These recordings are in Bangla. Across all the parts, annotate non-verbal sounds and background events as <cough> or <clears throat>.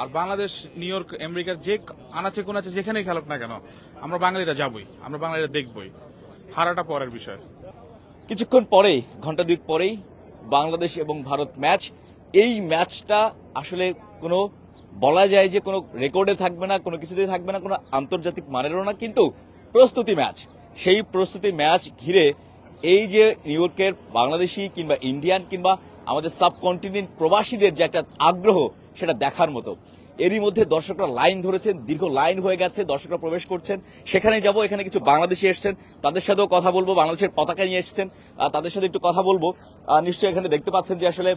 আর বাংলাদেশ নিউ ইয়র্ক আমেরিকার যে আনাচে আছে যেখানেই খেলুক না কেন আমরা বাঙালিরা যাবই আমরা বাঙালিরা দেখবই হারাটা পরের বিষয় কিছুক্ষণ পরেই ঘন্টা দুই পরেই বাংলাদেশ এবং ভারত ম্যাচ এই ম্যাচটা আসলে কোনো বলা যায় যে কোনো রেকর্ডে থাকবে না কোনো কিছুতেই থাকবে না কোনো আন্তর্জাতিক মানেরও না কিন্তু প্রস্তুতি ম্যাচ সেই প্রস্তুতি ম্যাচ ঘিরে এই যে নিউ ইয়র্কের বাংলাদেশি কিংবা ইন্ডিয়ান কিংবা আমাদের সাবকন্টিনেন্ট প্রবাসীদের যে একটা আগ্রহ সেটা দেখার মতো এরই মধ্যে দর্শকরা লাইন ধরেছেন দীর্ঘ লাইন হয়ে গেছে দর্শকরা প্রবেশ করছেন সেখানে যাব এখানে কিছু বাংলাদেশি এসছেন তাদের সাথেও কথা বলবো বাংলাদেশের পতাকা নিয়ে এসছেন তাদের সাথে একটু কথা বলবো নিশ্চয়ই এখানে দেখতে পাচ্ছেন যে আসলে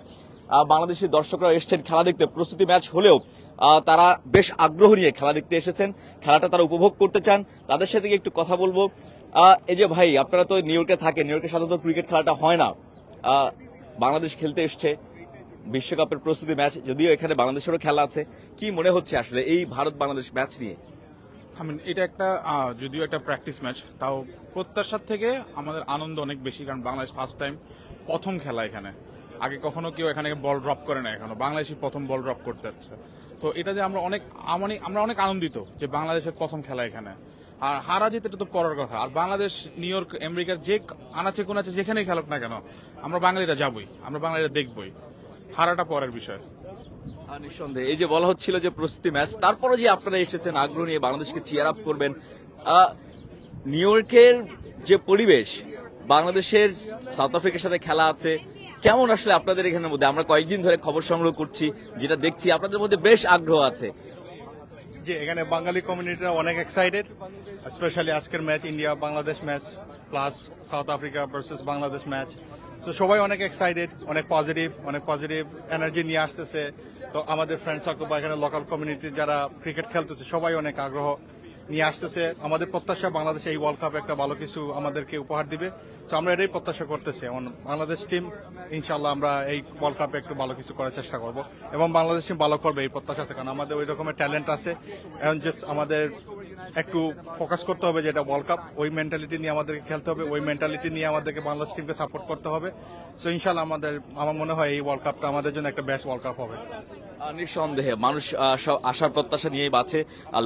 বাংলাদেশের দর্শকরা এসছেন খেলা দেখতে প্রস্তুতি ম্যাচ হলেও তারা বেশ আগ্রহ নিয়ে খেলা দেখতে এসেছেন খেলাটা তারা উপভোগ করতে চান তাদের সাথে একটু কথা বলবো এই যে ভাই আপনারা তো নিউ ইয়র্কে থাকেন নিউ ইয়র্কে সাধারণত ক্রিকেট খেলাটা হয় না বাংলাদেশ খেলতে এসছে বিশ্বকাপের প্রস্তুতি ম্যাচ যদিও এখানে বাংলাদেশেরও খেলা আছে কি মনে হচ্ছে আসলে এই ভারত বাংলাদেশ ম্যাচ নিয়ে এটা একটা যদিও একটা প্র্যাকটিস ম্যাচ তাও প্রত্যাশার থেকে আমাদের আনন্দ অনেক বেশি কারণ বাংলাদেশ ফার্স্ট টাইম প্রথম খেলা এখানে আগে কখনো কেউ এখানে বল ড্রপ করে না এখনো বাংলাদেশই প্রথম বল ড্রপ করতে যাচ্ছে তো এটা যে আমরা অনেক আমরা অনেক আনন্দিত যে বাংলাদেশের প্রথম খেলা এখানে আর হারা যেতে এটা তো পরার কথা আর বাংলাদেশ নিউ ইয়র্ক আমেরিকার যে আনাচে কোন আছে যেখানেই খেলুক না কেন আমরা বাঙালিরা যাবই আমরা বাঙালিরা দেখবই হারাটা পরের বিষয় হ্যাঁ, নিঃসন্দেহে এই যে বলা হচ্ছিল যে প্রস্তুতি ম্যাচ তারপরে যে আপনারা এসেছেন আগ্রহ নিয়ে বাংলাদেশকে চেয়ার আপ করবেন নিউ ইয়র্কের যে পরিবেশ বাংলাদেশের সাউথ আফ্রিকার সাথে খেলা আছে কেমন আসলে আপনাদের এখানের মধ্যে আমরা কয়েকদিন ধরে খবর সংগ্রহ করছি যেটা দেখছি আপনাদের মধ্যে বেশ আগ্রহ আছে যে এখানে বাঙালি কমিউনিটিরা অনেক এক্সাইটেড স্পেশালি আজকের match India Bangladesh match plus South Africa versus Bangladesh match তো সবাই অনেক এক্সাইটেড অনেক পজিটিভ অনেক পজিটিভ এনার্জি নিয়ে আসতেছে তো আমাদের ফ্রেন্ড সার্কেল বা এখানে লোকাল কমিউনিটি যারা ক্রিকেট খেলতেছে সবাই অনেক আগ্রহ নিয়ে আসতেছে আমাদের প্রত্যাশা বাংলাদেশে এই ওয়ার্ল্ড কাপে একটা ভালো কিছু আমাদেরকে উপহার দিবে তো আমরা এটাই প্রত্যাশা করতেছি এবং বাংলাদেশ টিম ইনশাল্লাহ আমরা এই ওয়ার্ল্ড কাপে একটু ভালো কিছু করার চেষ্টা করব এবং বাংলাদেশ টিম ভালো করবে এই প্রত্যাশা আছে কারণ আমাদের ওই রকমের ট্যালেন্ট আছে এবং জাস্ট আমাদের একটু ফোকাস করতে হবে যে এটা ওয়ার্ল্ড কাপ ওই মেন্টালিটি নিয়ে আমাদেরকে খেলতে হবে ওই মেন্টালিটি নিয়ে আমাদেরকে বাংলাদেশ টিমকে সাপোর্ট করতে হবে সো ইনশাল আমাদের আমার মনে হয় এই ওয়ার্ল্ড কাপটা আমাদের জন্য একটা বেস্ট ওয়ার্ল্ড কাপ হবে নিঃসন্দেহে মানুষ আশা প্রত্যাশা নিয়েই বাঁচে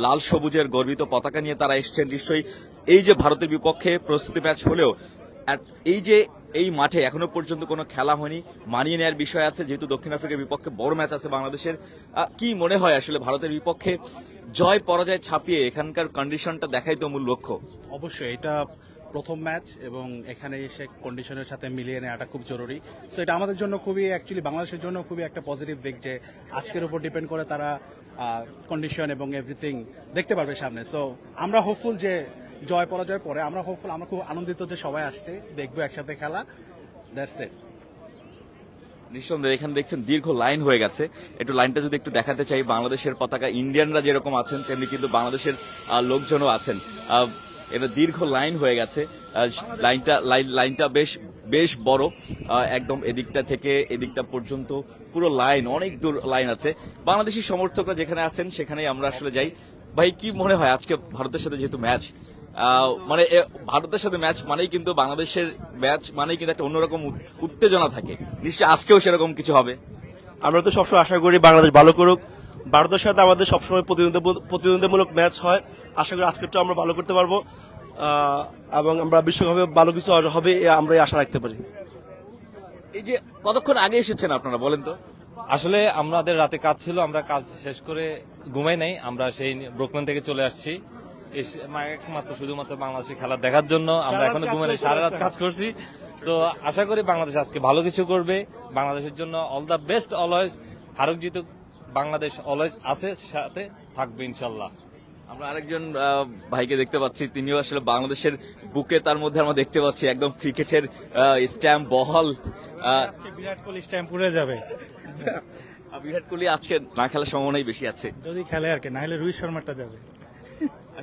লাল সবুজের গর্বিত পতাকা নিয়ে তারা এসছেন নিশ্চয়ই এই যে ভারতের বিপক্ষে প্রস্তুতি ম্যাচ হলেও এই যে এই মাঠে এখনো পর্যন্ত কোনো খেলা হয়নি মানিয়ে নেওয়ার বিষয় আছে যেহেতু দক্ষিণ আফ্রিকার বিপক্ষে বড় ম্যাচ আছে বাংলাদেশের কি মনে হয় আসলে ভারতের বিপক্ষে জয় পরাজয় ছাপিয়ে এখানকার কন্ডিশনটা দেখাই তো মূল লক্ষ্য অবশ্যই এটা প্রথম ম্যাচ এবং এখানে এসে কন্ডিশনের সাথে মিলিয়ে নেওয়াটা খুব জরুরি সো এটা আমাদের জন্য খুবই অ্যাকচুয়ালি বাংলাদেশের জন্য খুবই একটা পজিটিভ দিক যে আজকের উপর ডিপেন্ড করে তারা কন্ডিশন এবং এভরিথিং দেখতে পারবে সামনে সো আমরা হোপফুল যে জয় পরাজয় পরে আমরা হোপফুল আমরা খুব আনন্দিত যে সবাই আসছে দেখবো একসাথে খেলা দ্যাটস ইট নিঃসন্দেহে এখানে দেখছেন দীর্ঘ লাইন হয়ে গেছে একটু লাইনটা যদি একটু দেখাতে চাই বাংলাদেশের পতাকা ইন্ডিয়ানরা যেরকম আছেন তেমনি কিন্তু বাংলাদেশের লোকজনও আছেন এটা দীর্ঘ লাইন হয়ে গেছে লাইনটা লাইনটা বেশ বেশ বড় একদম এদিকটা থেকে এদিকটা পর্যন্ত পুরো লাইন অনেক দূর লাইন আছে বাংলাদেশি সমর্থকরা যেখানে আছেন সেখানেই আমরা আসলে যাই ভাই কি মনে হয় আজকে ভারতের সাথে যেহেতু ম্যাচ মানে ভারতের সাথে ম্যাচ মানেই কিন্তু বাংলাদেশের ম্যাচ মানেই কিন্তু একটা অন্যরকম উত্তেজনা থাকে নিশ্চয়ই আজকেও সেরকম কিছু হবে আমরা তো সবসময় আশা করি বাংলাদেশ ভালো করুক ভারতের সাথে আমাদের সবসময় প্রতিদ্বন্দ্বিতামূলক ম্যাচ হয় আশা করি আজকের আমরা ভালো করতে পারবো এবং আমরা বিশ্বকাপে ভালো কিছু হবে আমরা আশা রাখতে পারি এই যে কতক্ষণ আগে এসেছেন আপনারা বলেন তো আসলে আমাদের রাতে কাজ ছিল আমরা কাজ শেষ করে ঘুমাই নাই আমরা সেই ব্রোকম্যান থেকে চলে আসছি একমাত্র শুধুমাত্র বাংলাদেশে খেলা দেখার জন্য আমরা এখন ঘুমের সারা রাত কাজ করছি তো আশা করি বাংলাদেশ আজকে ভালো কিছু করবে বাংলাদেশের জন্য অল দ্য বেস্ট অলওয়েজ হারুক জিতুক বাংলাদেশ অলওয়েজ আছে সাথে থাকবে ইনশাল্লাহ আমরা আরেকজন ভাইকে দেখতে পাচ্ছি তিনিও আসলে বাংলাদেশের বুকে তার মধ্যে আমরা দেখতে পাচ্ছি একদম ক্রিকেটের স্ট্যাম্প বহল বিরাট কোহলি স্ট্যাম্প উড়ে যাবে বিরাট কোহলি আজকে না খেলার সম্ভাবনাই বেশি আছে যদি খেলে আর কি না হলে রোহিত শর্মাটা যাবে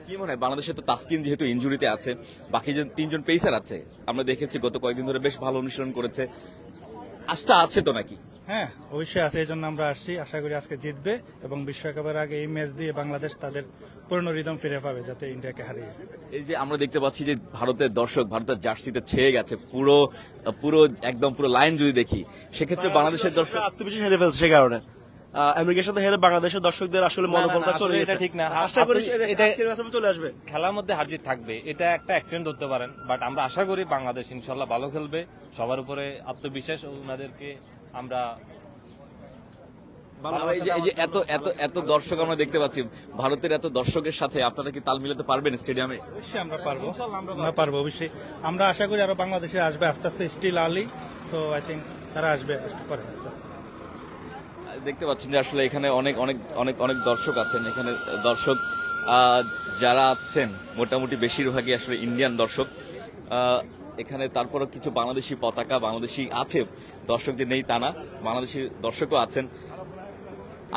কি মনে হয় বাংলাদেশে তো তাসকিন যেহেতু ইঞ্জুরিতে আছে বাকি যে তিনজন পেসার আছে আমরা দেখেছি গত কয়েকদিন ধরে বেশ ভালো অনুশীলন করেছে আস্থা আছে তো নাকি হ্যাঁ অবশ্যই আছে এই জন্য আমরা আসছি আশা করি আজকে জিতবে এবং বিশ্বকাপের আগে এই ম্যাচ দিয়ে বাংলাদেশ তাদের পুরনো রিদম ফিরে পাবে যাতে ইন্ডিয়াকে হারিয়ে এই যে আমরা দেখতে পাচ্ছি যে ভারতের দর্শক ভারতের জার্সিতে ছেয়ে গেছে পুরো পুরো একদম পুরো লাইন যদি দেখি সেক্ষেত্রে বাংলাদেশের দর্শক আত্মবিশ্বাস হেরে ফেলছে সে কারণে আমেরিকার সাথে হেরে বাংলাদেশের দর্শকদের আসলে মনোবলটা চলে গেছে ঠিক না আশা করি চলে আসবে খেলার মধ্যে থাকবে এটা একটা অ্যাক্সিডেন্ট পারেন বাট আমরা আশা করি বাংলাদেশ ভালো খেলবে সবার উপরে আত্মবিশ্বাস ওনাদেরকে আমরা এত এত এত দর্শক আমরা দেখতে পাচ্ছি ভারতের এত দর্শকের সাথে আপনারা কি তাল মিলাতে পারবেন স্টেডিয়ামে অবশ্যই আমরা পারবো পারবো অবশ্যই আমরা আশা করি আরো বাংলাদেশে আসবে আস্তে আস্তে still early so I think তারা আসবে আস্তে আস্তে দেখতে পাচ্ছেন যে আসলে এখানে অনেক অনেক অনেক অনেক দর্শক আছেন এখানে দর্শক যারা আছেন মোটামুটি বেশিরভাগই আসলে ইন্ডিয়ান দর্শক এখানে তারপরও কিছু বাংলাদেশি পতাকা বাংলাদেশি আছে দর্শক যে নেই তা না বাংলাদেশি দর্শকও আছেন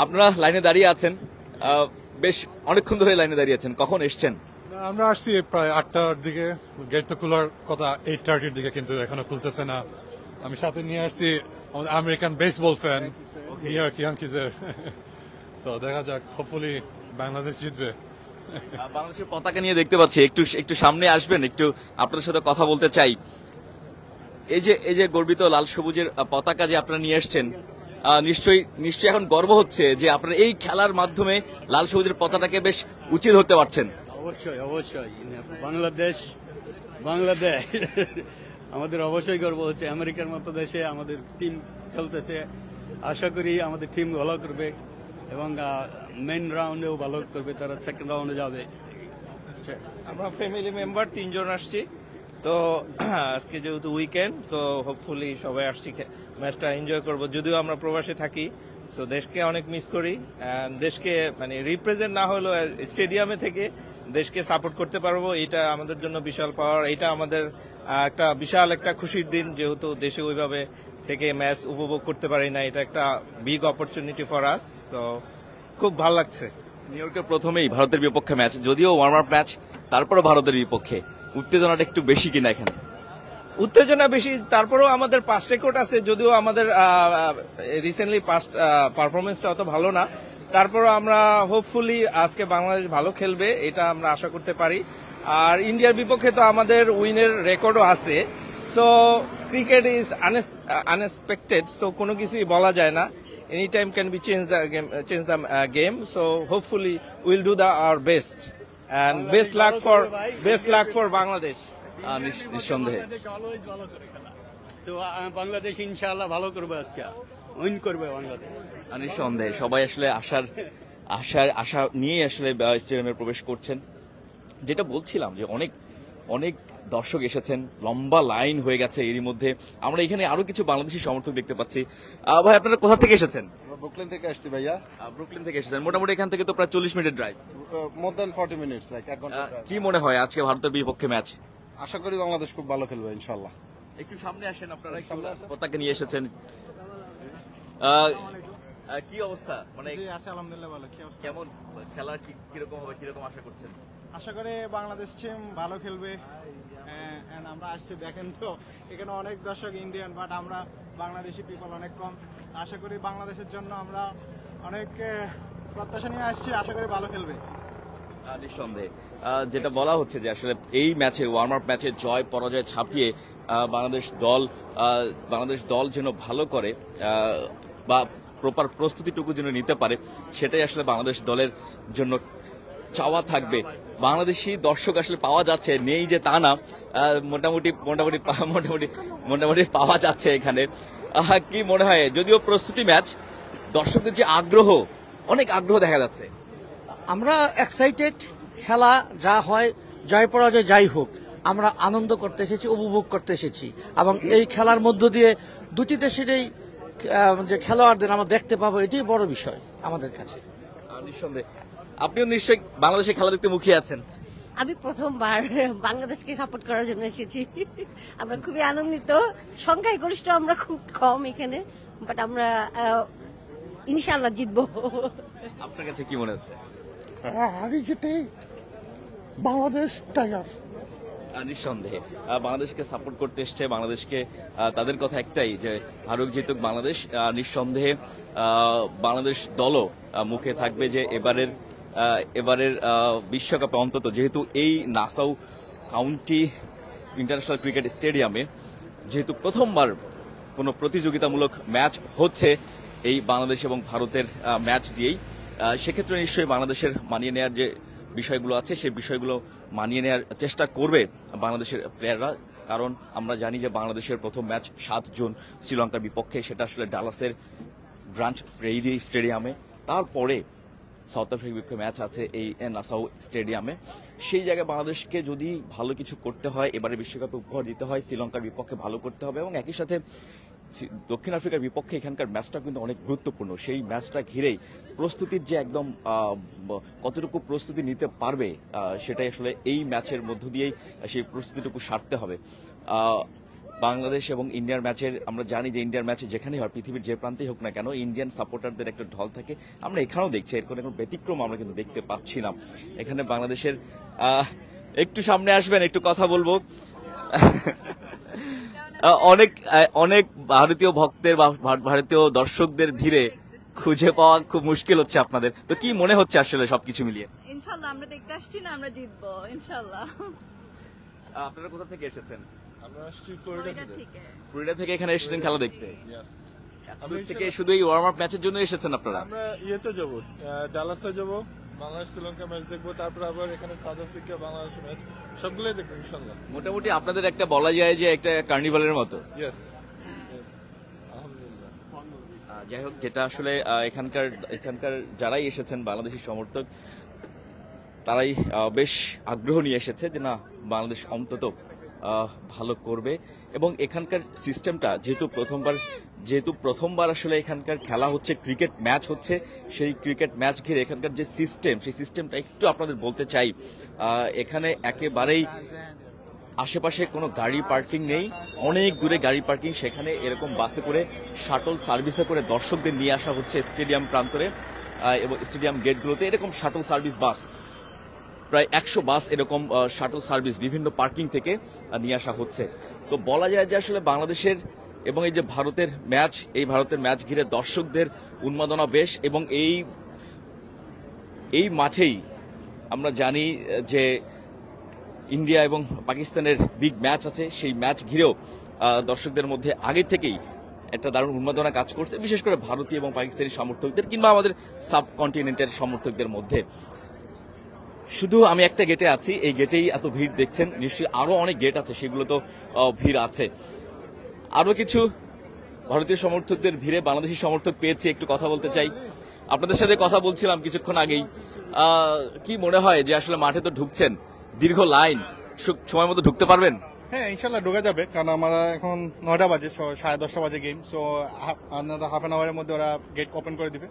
আপনারা লাইনে দাঁড়িয়ে আছেন বেশ অনেকক্ষণ ধরে লাইনে দাঁড়িয়ে আছেন কখন এসছেন আমরা আসছি প্রায় আটটার দিকে গেট তো খোলার কথা এইট থার্টির দিকে কিন্তু এখনো খুলতেছে না আমি সাথে নিয়ে আসছি আমাদের American baseball fan New York Yankees are. <laughs> so দেখা যাক hopefully বাংলাদেশ জিতবে বাংলাদেশের পতাকা নিয়ে দেখতে পাচ্ছি একটু একটু সামনে আসবেন একটু আপনার সাথে কথা বলতে চাই এই যে এই যে গর্বিত লাল সবুজের পতাকা যে আপনারা নিয়ে আসছেন নিশ্চয়ই নিশ্চয়ই এখন গর্ব হচ্ছে যে আপনারা এই খেলার মাধ্যমে লাল সবুজের পতাকাকে বেশ উচিত হতে পারছেন অবশ্যই অবশ্যই বাংলাদেশ বাংলাদেশ <laughs> আমাদের অবশ্যই গর্ব হচ্ছে আমেরিকার মতো দেশে আমাদের টিম খেলতেছে আশা করি আমাদের টিম ভালো করবে এবং মেন রাউন্ডেও ভালো করবে তারা সেকেন্ড রাউন্ডে যাবে আচ্ছা, আমরা ফ্যামিলি মেম্বার তিনজন আসছি তো <clears throat> আজকে যেহেতু উইকেন্ড তো হোপফুলি সবাই আসছি ম্যাচটা এনজয় করব যদিও আমরা প্রবাসে থাকি সো দেশকে অনেক মিস করি দেশকে মানে রিপ্রেজেন্ট না হলেও স্টেডিয়ামে থেকে দেশকে সাপোর্ট করতে পারবো এটা আমাদের জন্য বিশাল পাওয়ার এটা আমাদের একটা বিশাল একটা খুশির দিন যেহেতু দেশে ওইভাবে থেকে ম্যাচ উপভোগ করতে পারি না এটা একটা বিগ অপরচুনিটি ফর আস তো খুব ভালো লাগছে নিউ ইয়র্কের প্রথমেই ভারতের বিপক্ষে ম্যাচ যদিও ওয়ার্ম আপ ম্যাচ তারপরে ভারতের বিপক্ষে উত্তেজনাটা একটু বেশি কিনা এখানে উত্তেজনা বেশি তারপরেও আমাদের পাস্ট রেকর্ড আছে যদিও আমাদের রিসেন্টলি পাস্ট পারফরমেন্সটা অত ভালো না তারপরও আমরা হোপফুলি আজকে বাংলাদেশ ভালো খেলবে এটা আমরা আশা করতে পারি আর ইন্ডিয়ার বিপক্ষে তো আমাদের উইনের রেকর্ডও আছে so cricket is unexpected so কোনো কিছুই বলা যায় না any time can be change the game change the game so hopefully will do the hour best and best luck for best luck for Bangladesh নিঃসন্দেহে বাংলাদেশ ইনশাআল্লাহ ভালো করবে আজকে উইন করবে বাংলাদেশ নিঃসন্দেহে সবাই আসলে আশার আশার আশা নিয়েই আসলে স্টেডিয়ামে প্রবেশ করছেন যেটা বলছিলাম যে অনেক অনেক দর্শক এসেছেন লম্বা লাইন হয়ে গেছে এরই মধ্যে আমরা এখানে আরো কিছু বাংলাদেশি সমর্থক দেখতে পাচ্ছি ভাই আপনারা কোথা থেকে এসেছেন ব্রুকলিন থেকে আসছি ভাইয়া ব্রুকলিন থেকে এসেছেন মোটামুটি এখান থেকে তো প্রায় চল্লিশ মিনিট ড্রাইভ মোর ফর্টি কি মনে হয় আজকে ভারতের বিপক্ষে ম্যাচ আশা করি বাংলাদেশ খুব ভালো খেলবে ইনশাল্লাহ একটু সামনে আসেন আপনারা পতাকা নিয়ে এসেছেন কি অবস্থা মানে আছে আলহামদুলিল্লাহ ভালো কি অবস্থা কেমন খেলা কিরকম হবে কিরকম আশা করছেন আশা করে বাংলাদেশ টিম ভালো খেলবে আমরা আসছি দেখেন তো এখানে অনেক দর্শক ইন্ডিয়ান বাট আমরা বাংলাদেশি পিপল অনেক কম আশা করি বাংলাদেশের জন্য আমরা অনেক প্রত্যাশা নিয়ে আসছি আশা করি ভালো খেলবে নিঃসন্দেহে যেটা বলা হচ্ছে যে আসলে এই ম্যাচে ওয়ার্ম আপ ম্যাচে জয় পরাজয় ছাপিয়ে বাংলাদেশ দল বাংলাদেশ দল যেন ভালো করে বা প্রপার প্রস্তুতিটুকু যেন নিতে পারে সেটাই আসলে বাংলাদেশ দলের জন্য চাওয়া থাকবে বাংলাদেশি দর্শক আসলে পাওয়া যাচ্ছে নেই যে তা না মোটামুটি মোটামুটি মোটামুটি মোটামুটি পাওয়া যাচ্ছে এখানে কি মনে হয় যদিও প্রস্তুতি ম্যাচ দর্শকদের যে আগ্রহ অনেক আগ্রহ দেখা যাচ্ছে আমরা এক্সাইটেড খেলা যা হয় জয় পরাজয় যাই হোক আমরা আনন্দ করতে এসেছি উপভোগ করতে এসেছি এবং এই খেলার মধ্য দিয়ে দুটি দেশেরই যে খেলোয়াড়দের আমরা দেখতে পাবো এটাই বড় বিষয় আমাদের কাছে নিঃসন্দেহে আপনিও নিশ্চয়ই বাংলাদেশে খেলা দেখতে মুখিয়ে আছেন আমি প্রথমবার বাংলাদেশকে সাপোর্ট করার জন্য এসেছি আমরা খুবই আনন্দিত সংখ্যায় গরিষ্ঠ আমরা খুব কম এখানে বাট আমরা ইনশাল্লাহ জিতবো আপনার কাছে কি মনে হচ্ছে হ্যাঁ, আগে যেতে বাংলাদেশ টাইগার নিঃসন্দেহে বাংলাদেশকে সাপোর্ট করতে এসছে বাংলাদেশকে তাদের কথা একটাই যে ভারত জিতুক বাংলাদেশ নিঃসন্দেহে বাংলাদেশ দলও মুখে থাকবে যে এবারের এবারের বিশ্বকাপে অন্তত যেহেতু এই নাসাউ কাউন্টি ইন্টারন্যাশনাল ক্রিকেট স্টেডিয়ামে যেহেতু প্রথমবার কোনো প্রতিযোগিতামূলক ম্যাচ হচ্ছে এই বাংলাদেশ এবং ভারতের ম্যাচ দিয়েই সেক্ষেত্রে নিশ্চয়ই বাংলাদেশের মানিয়ে নেয়ার যে বিষয়গুলো আছে সেই বিষয়গুলো মানিয়ে নেয়ার চেষ্টা করবে বাংলাদেশের প্লেয়াররা কারণ আমরা জানি যে বাংলাদেশের প্রথম ম্যাচ সাত জুন শ্রীলঙ্কার বিপক্ষে সেটা আসলে ডালাসের ব্রাঞ্চ প্রেইডি স্টেডিয়ামে তারপরে সাউথ আফ্রিকার বিপক্ষে ম্যাচ আছে এই নাসাউ স্টেডিয়ামে সেই জায়গায় বাংলাদেশকে যদি ভালো কিছু করতে হয় এবারে বিশ্বকাপে উপহার দিতে হয় শ্রীলঙ্কার বিপক্ষে ভালো করতে হবে এবং একই সাথে দক্ষিণ আফ্রিকার বিপক্ষে এখানকার ম্যাচটা কিন্তু অনেক গুরুত্বপূর্ণ সেই ম্যাচটা ঘিরেই প্রস্তুতির যে একদম কতটুকু প্রস্তুতি নিতে পারবে সেটাই আসলে এই ম্যাচের মধ্য দিয়েই সেই প্রস্তুতিটুকু সারতে হবে বাংলাদেশ এবং ইন্ডিয়ার ম্যাচের আমরা জানি যে ইন্ডিয়ার ম্যাচে যেখানেই হয় পৃথিবীর যে প্রান্তেই হোক না কেন ইন্ডিয়ান সাপোর্টারদের একটা ঢল থাকে আমরা এখানেও দেখছি এর কোনো ব্যতিক্রম আমরা কিন্তু দেখতে পাচ্ছি না এখানে বাংলাদেশের একটু সামনে আসবেন একটু কথা বলবো অনেক অনেক ভারতীয় ভক্তের বা ভারতীয় দর্শকদের ভিড়ে খুঁজে পাওয়া খুব মুশকিল হচ্ছে আপনাদের তো কি মনে হচ্ছে আসলে সবকিছু মিলিয়ে ইনশাল্লাহ আমরা দেখতে আসছি না আমরা জিতবো ইনশাল্লাহ আপনারা কোথা থেকে এসেছেন আমরা ফ্লোরিডা থেকে এখানে এসেছেন খেলা দেখতে ইয়েস দূর থেকে শুধু এই ওয়ার্ম আপ ম্যাচের জন্য এসেছেন আপনারা আমরা ইয়েতে যাবো ডালাসে যাবো বাংলাদেশ শ্রীলঙ্কা ম্যাচ দেখবো তারপর আবার এখানে সাউথ আফ্রিকা বাংলাদেশ ম্যাচ সবগুলোই দেখবো ইনশাল্লাহ মোটামুটি আপনাদের একটা বলা যায় যে একটা কার্নিভালের মতো ইয়েস যাই হোক যেটা আসলে এখানকার এখানকার যারাই এসেছেন বাংলাদেশি সমর্থক তারাই বেশ আগ্রহ নিয়ে এসেছে যে না বাংলাদেশ অন্তত ভালো করবে এবং এখানকার সিস্টেমটা যেহেতু প্রথমবার যেহেতু প্রথমবার আসলে এখানকার খেলা হচ্ছে ক্রিকেট ম্যাচ হচ্ছে সেই ক্রিকেট ম্যাচ ঘিরে এখানকার যে সিস্টেম সেই সিস্টেমটা একটু আপনাদের বলতে চাই এখানে একেবারেই আশেপাশে কোনো গাড়ি পার্কিং নেই অনেক দূরে গাড়ি পার্কিং সেখানে এরকম বাসে করে শাটল সার্ভিসে করে দর্শকদের নিয়ে আসা হচ্ছে স্টেডিয়াম প্রান্তরে এবং স্টেডিয়াম গেটগুলোতে এরকম শাটল সার্ভিস বাস প্রায় একশো বাস এরকম শাটল সার্ভিস বিভিন্ন পার্কিং থেকে নিয়ে আসা হচ্ছে তো বলা যায় যে আসলে বাংলাদেশের এবং এই যে ভারতের ম্যাচ এই ভারতের ম্যাচ ঘিরে দর্শকদের উন্মাদনা বেশ এবং এই এই মাঠেই আমরা জানি যে ইন্ডিয়া এবং পাকিস্তানের বিগ ম্যাচ আছে সেই ম্যাচ ঘিরেও দর্শকদের মধ্যে আগে থেকেই একটা দারুণ উন্মাদনা কাজ করছে বিশেষ করে ভারতীয় এবং পাকিস্তানি সমর্থকদের কিংবা আমাদের সাব কন্টিনেন্টের সমর্থকদের মধ্যে শুধু আমি একটা গেটে আছি এই গেটেই এত ভিড় দেখছেন নিশ্চয়ই আরও অনেক গেট আছে সেগুলো তো ভিড় আছে আরও কিছু ভারতীয় সমর্থকদের ভিড়ে বাংলাদেশি সমর্থক পেয়েছি একটু কথা বলতে চাই আপনাদের সাথে কথা বলছিলাম কিছুক্ষণ আগেই কি মনে হয় যে আসলে মাঠে তো ঢুকছেন দীর্ঘ লাইন সময় মতো ঢুকতে পারবেন হ্যাঁ ইনশাল্লাহ ঢুকে যাবে কারণ আমরা এখন নয়টা বাজে সাড়ে দশটা বাজে গেম সো আপনার হাফ অ্যান আওয়ারের মধ্যে ওরা গেট ওপেন করে দিবে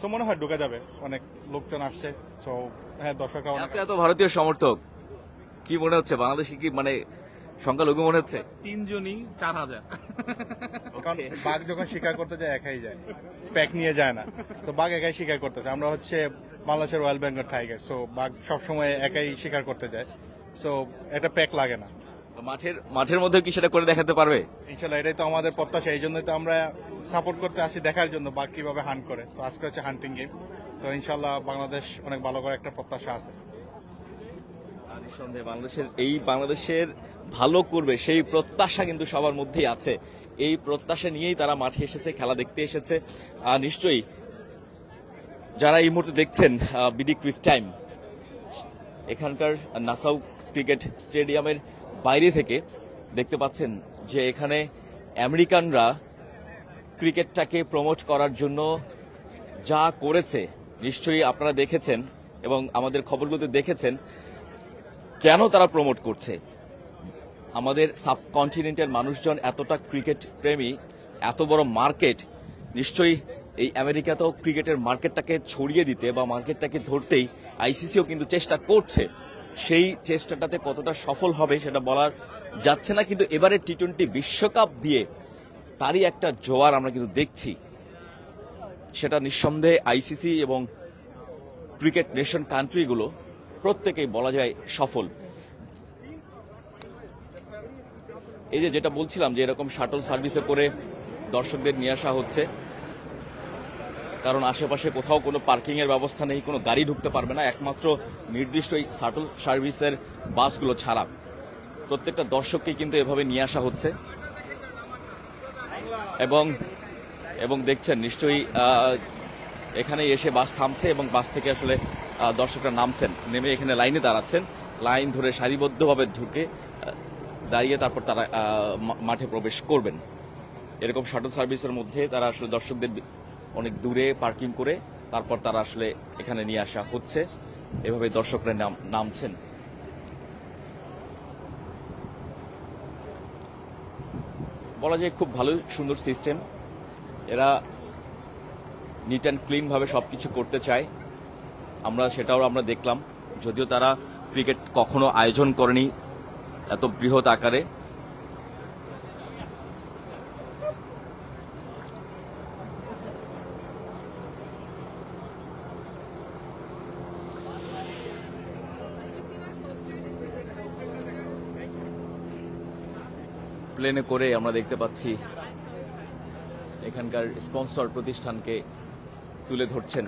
সো মনে হয় ঢুকে যাবে অনেক লোকজন আসছে সো হ্যাঁ দর্শকরা এত ভারতীয় সমর্থক কি মনে হচ্ছে বাংলাদেশে কি মানে সংখ্যালঘু মনে হচ্ছে তিনজনই চার হাজার বাঘ যখন শিকার করতে যায় একাই যায় প্যাক নিয়ে যায় না তো বাঘ একাই শিকার করতে যায় আমরা হচ্ছে বাংলাদেশের রয়্যাল বেঙ্গল টাইগার সো বাঘ সবসময় একাই শিকার করতে যায় সো একটা প্যাক লাগে না মাঠের মাঠের মধ্যে কি সেটা করে দেখাতে পারবে ইনশাল্লাহ এটাই তো আমাদের প্রত্যাশা এই জন্যই তো আমরা সাপোর্ট করতে আসি দেখার জন্য বাঘ কিভাবে হান করে তো আজকে হচ্ছে হান্টিং গেম তো ইনশাল্লাহ বাংলাদেশ অনেক ভালো করে একটা প্রত্যাশা আছে বাংলাদেশের এই বাংলাদেশের ভালো করবে সেই প্রত্যাশা কিন্তু সবার মধ্যেই আছে এই প্রত্যাশা নিয়েই তারা মাঠে এসেছে খেলা দেখতে এসেছে আর নিশ্চয়ই যারা এই মুহূর্তে দেখছেন বিডি কুইক টাইম এখানকার নাসাউ ক্রিকেট স্টেডিয়ামের বাইরে থেকে দেখতে পাচ্ছেন যে এখানে আমেরিকানরা ক্রিকেটটাকে প্রমোট করার জন্য যা করেছে নিশ্চয়ই আপনারা দেখেছেন এবং আমাদের খবরগুলোতে দেখেছেন কেন তারা প্রমোট করছে আমাদের সাবকন্টিনেন্টের মানুষজন এতটা ক্রিকেট প্রেমী এত বড় মার্কেট নিশ্চয়ই এই আমেরিকাতেও ক্রিকেটের মার্কেটটাকে ছড়িয়ে দিতে বা মার্কেটটাকে ধরতেই আইসিসিও কিন্তু চেষ্টা করছে সেই চেষ্টাটাতে কতটা সফল হবে সেটা বলার যাচ্ছে না কিন্তু এবারে টি টোয়েন্টি বিশ্বকাপ দিয়ে তারই একটা জোয়ার আমরা কিন্তু দেখছি সেটা নিঃসন্দেহে আইসিসি এবং ক্রিকেট নেশন কান্ট্রিগুলো প্রত্যেকেই বলা যায় সফল এই যে যেটা বলছিলাম যে এরকম শাটল সার্ভিসে করে দর্শকদের নিয়ে আসা হচ্ছে কারণ আশেপাশে কোথাও কোনো পার্কিংয়ের ব্যবস্থা নেই কোনো গাড়ি ঢুকতে পারবে না একমাত্র নির্দিষ্ট এই শাটল সার্ভিসের বাসগুলো ছাড়া প্রত্যেকটা দর্শককে কিন্তু এভাবে নিয়ে আসা হচ্ছে এবং এবং দেখছেন নিশ্চয়ই এখানে এসে বাস থামছে এবং বাস থেকে আসলে দর্শকরা নামছেন নেমে এখানে লাইনে দাঁড়াচ্ছেন লাইন ধরে সারিবদ্ধভাবে ঢুকে দাঁড়িয়ে তারপর তারা মাঠে প্রবেশ করবেন এরকম শাটল সার্ভিসের মধ্যে তারা আসলে দর্শকদের অনেক দূরে পার্কিং করে তারপর তারা আসলে এখানে নিয়ে আসা হচ্ছে এভাবে দর্শকরা নাম নামছেন বলা যায় খুব ভালো সুন্দর সিস্টেম এরা নিট অ্যান্ড ক্লিনভাবে সব কিছু করতে চায় আমরা সেটাও আমরা দেখলাম যদিও তারা ক্রিকেট কখনো আয়োজন করেনি এত বৃহৎ আকারে প্লেনে করে আমরা দেখতে পাচ্ছি এখানকার স্পন্সর প্রতিষ্ঠানকে তুলে ধরছেন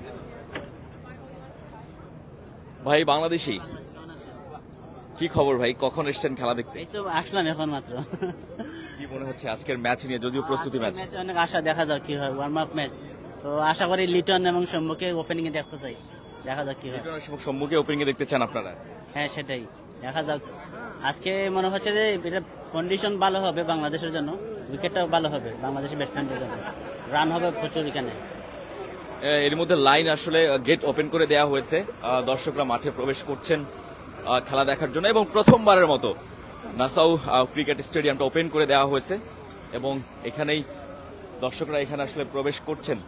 ভাই বাংলাদেশি কি খবর ভাই কখন এসছেন খেলা দেখতে এই তো আসলাম এখন মাত্র কি মনে হচ্ছে আজকের ম্যাচ নিয়ে যদিও প্রস্তুতি ম্যাচ অনেক আশা দেখা যাক কি হয় ওয়ার্ম আপ ম্যাচ তো আশা করি লিটন এবং সম্মুখে ওপেনিং এ দেখতে চাই দেখা যাক কি হয় লিটন এবং সম্মুখে ওপেনিং এ দেখতে চান আপনারা হ্যাঁ সেটাই দেখা যাক আজকে মনে হচ্ছে যে এটা কন্ডিশন ভালো হবে বাংলাদেশের জন্য উইকেটটাও ভালো হবে বাংলাদেশের ব্যাটসম্যানদের জন্য রান হবে প্রচুর এখানে এর মধ্যে লাইন আসলে গেট ওপেন করে দেয়া হয়েছে দর্শকরা মাঠে প্রবেশ করছেন খেলা দেখার জন্য এবং প্রথমবারের মতো নাসাউ ক্রিকেট স্টেডিয়ামটা ওপেন করে দেওয়া হয়েছে এবং এখানেই দর্শকরা এখানে আসলে প্রবেশ করছেন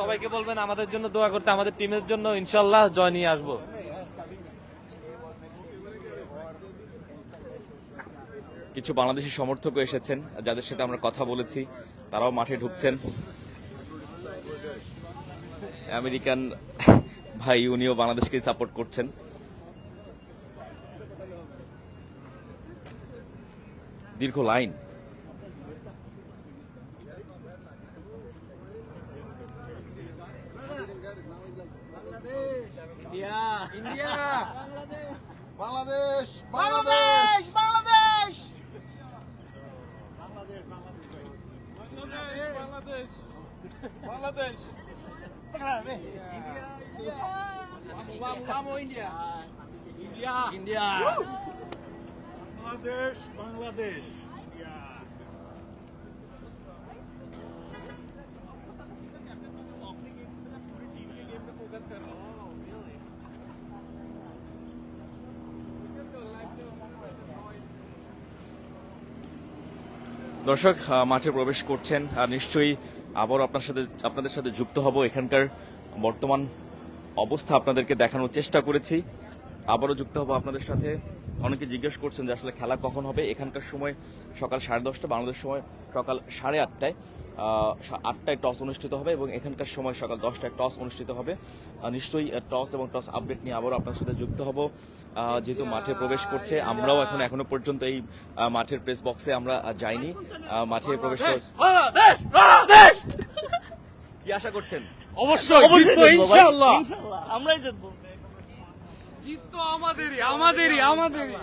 সবাইকে বলবেন আমাদের জন্য দোয়া করতে আমাদের টিমের জন্য ইনশাল্লাহ জয় নিয়ে আসবো কিছু বাংলাদেশি সমর্থকও এসেছেন যাদের সাথে আমরা কথা বলেছি তারাও মাঠে ঢুকছেন আমেরিকান ভাই উনিও বাংলাদেশকে সাপোর্ট করছেন দীর্ঘ line Bangladesh Bangladesh Bangladesh Bangladesh. Bangladesh. Bangladesh. India. India. India. India. India. India. India. India. India. India. India. India. দর্শক মাঠে প্রবেশ করছেন আর নিশ্চয়ই আবার আপনার সাথে আপনাদের সাথে যুক্ত হব এখানকার বর্তমান অবস্থা আপনাদেরকে দেখানোর চেষ্টা করেছি আবারও যুক্ত হব আপনাদের সাথে অনেকে জিজ্ঞেস করছেন যে আসলে খেলা কখন হবে এখানকার সময় সকাল সাড়ে দশটা বাংলাদেশ সময় সকাল সাড়ে আটটায় আটটায় টস অনুষ্ঠিত হবে এবং এখানকার সময় সকাল দশটায় টস অনুষ্ঠিত হবে নিশ্চয়ই টস এবং টস আপডেট নিয়ে আবারও আপনার সাথে যুক্ত হব যেহেতু মাঠে প্রবেশ করছে আমরাও এখন এখনো পর্যন্ত এই মাঠের প্রেস বক্সে আমরা যাইনি মাঠে প্রবেশ কি আশা করছেন অবশ্যই ইনশাআল্লাহ আমরাই জিতবো জিত তো আমাদেরই আমাদেরই আমাদেরই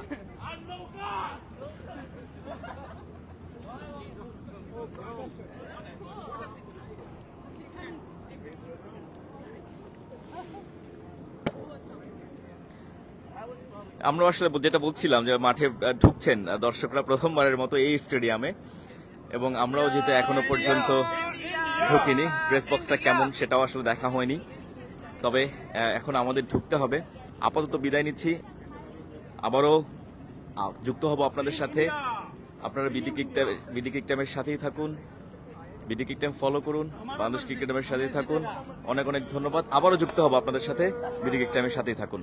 আমরা আসলে যেটা বলছিলাম যে মাঠে ঢুকছেন দর্শকরা প্রথমবারের মতো এই স্টেডিয়ামে এবং আমরাও যেহেতু এখনো পর্যন্ত ঢুকিনি ড্রেস বক্সটা কেমন সেটাও আসলে দেখা হয়নি তবে এখন আমাদের ঢুকতে হবে আপাতত বিদায় নিচ্ছি আবারও যুক্ত হব আপনাদের সাথে আপনারা বিডি কিক বিডি কিক টাইমের সাথেই থাকুন বিডি কিক টাইম ফলো করুন বাংলাদেশ ক্রিকেট টাইমের সাথেই থাকুন অনেক অনেক ধন্যবাদ আবারও যুক্ত হব আপনাদের সাথে বিডি কিক টাইমের সাথেই থাকুন